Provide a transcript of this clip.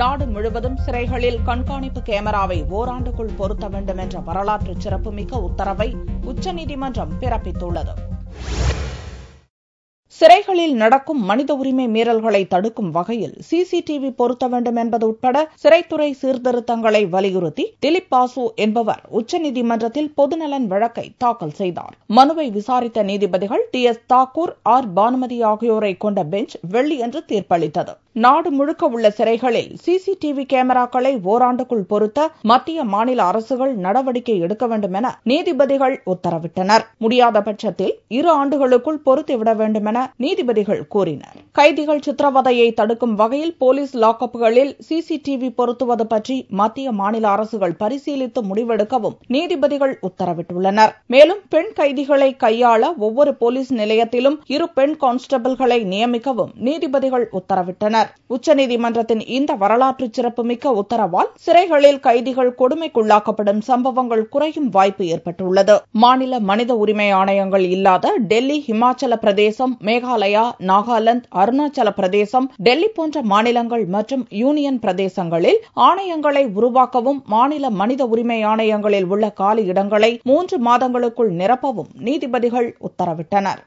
நாடு முழுவதும் சிறைகளில் கண்காணிப்பு கேமராவை ஓராண்டுக்குள் பொருத்த வேண்டும் என்ற வரலாற்று சிறப்புமிக்க உத்தரவை உச்சநீதிமன்றம் பிறப்பித்துள்ளது சிறைகளில் நடக்கும் மனித உரிமை மீறல்களை தடுக்கும் வகையில் சிசிடிவி பொருத்த வேண்டும் என்பது உட்பட சிறைத்துறை சீர்திருத்தங்களை வலியுறுத்தி திலீப் பாசு என்பவர் உச்சநீதிமன்றத்தில் பொதுநலன் வழக்கை தாக்கல் செய்தார் மனுவை விசாரித்த நீதிபதிகள் T S Thakur R Banumathi ஆகியோரை கொண்ட பெஞ்ச் வெள்ளியன்று தீர்ப்பளித்தது நாடு முழுக்க உள்ள சிறைகளில் சிசிடிவி கேமராக்களை ஓராண்டுக்குள் பொருத்த மத்திய மாநில அரசுகள் நடவடிக்கை எடுக்க வேண்டும் என நீதிபதிகள் உத்தரவிட்டனர் முடியாத பட்சத்தில் இரு ஆண்டுகளுக்குள் பொருத்திவிட வேண்டும் என நீதிபதிகள் கூறினர் கைதிகள் சித்திரவதையை தடுக்கும் வகையில் போலீஸ் லாக்அப்புகளில் சிசிடிவி பொருத்துவது பற்றி மத்திய மாநில அரசுகள் பரிசீலித்து முடிவெடுக்கவும் நீதிபதிகள் உத்தரவிட்டுள்ளனர் மேலும் பெண் கைதிகளை கையாள ஒவ்வொரு போலீஸ் நிலையத்திலும் இரு பெண் கான்ஸ்டபிள்களை நியமிக்கவும் நீதிபதிகள் உத்தரவிட்டனர் கொண்டுள்ளனர் உச்சநீதிமன்றத்தின் இந்த வரலாற்று சிறப்புமிக்க உத்தரவால் சிறைகளில் கைதிகள் கொடுமைக்குள்ளாக்கப்படும் சம்பவங்கள் குறையும் வாய்ப்பு ஏற்பட்டுள்ளது மாநில மனித உரிமை ஆணையங்கள் இல்லாத டெல்லி ஹிமாச்சல பிரதேசம் மேகாலயா நாகாலாந்து அருணாச்சல பிரதேசம் டெல்லி போன்ற மாநிலங்கள் மற்றும் யூனியன் பிரதேசங்களில் ஆணையங்களை உருவாக்கவும் மாநில மனித உரிமை ஆணையங்களில் உள்ள காலி இடங்களை மூன்று மாதங்களுக்குள் நிரப்பவும் நீதிபதிகள் உத்தரவிட்டனர்